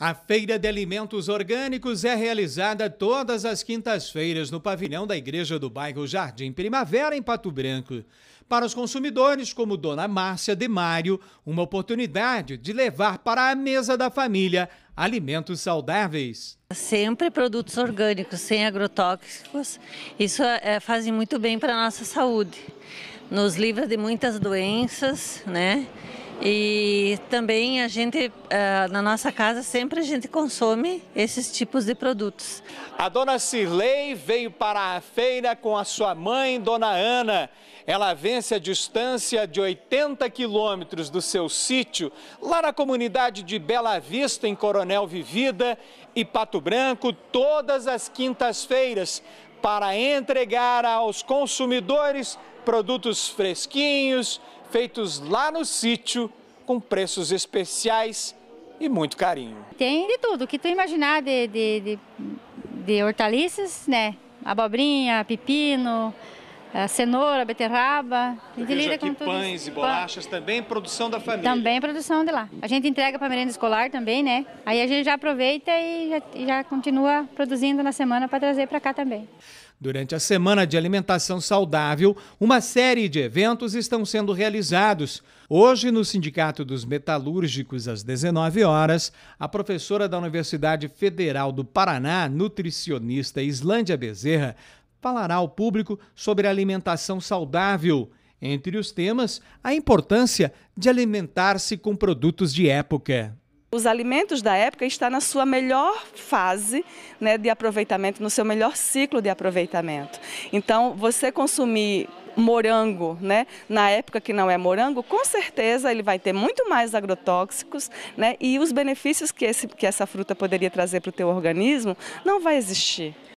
A Feira de Alimentos Orgânicos é realizada todas as quintas-feiras no pavilhão da Igreja do Bairro Jardim Primavera, em Pato Branco. Para os consumidores, como Dona Márcia de Mário, uma oportunidade de levar para a mesa da família alimentos saudáveis. Sempre produtos orgânicos, sem agrotóxicos. Isso é, é faz muito bem para a nossa saúde. Nos livra de muitas doenças, né? E também a gente, eh, na nossa casa, sempre a gente consome esses tipos de produtos. A dona Cirlei veio para a feira com a sua mãe, dona Ana. Ela vence a distância de 80 quilômetros do seu sítio, lá na comunidade de Bela Vista, em Coronel Vivida e Pato Branco, todas as quintas-feiras, para entregar aos consumidores produtos fresquinhos, feitos lá no sítio, com preços especiais e muito carinho. Tem de tudo, que tu imaginar de, de, de, de hortaliças, né? Abobrinha, pepino, é, cenoura, beterraba. A gente lida com tudo pães isso. e bolachas, também produção da família. Também produção de lá. A gente entrega para merenda escolar também, né? Aí a gente já aproveita e já, já continua produzindo na semana para trazer para cá também. Durante a Semana de Alimentação Saudável, uma série de eventos estão sendo realizados. Hoje, no Sindicato dos Metalúrgicos, às 19 horas, a professora da Universidade Federal do Paraná, nutricionista Islândia Bezerra, falará ao público sobre alimentação saudável. Entre os temas, a importância de alimentar-se com produtos de época os alimentos da época está na sua melhor fase né, de aproveitamento, no seu melhor ciclo de aproveitamento. Então, você consumir morango, né? Na época que não é morango, com certeza ele vai ter muito mais agrotóxicos, né? E os benefícios que, esse, que essa fruta poderia trazer para o teu organismo não vai existir.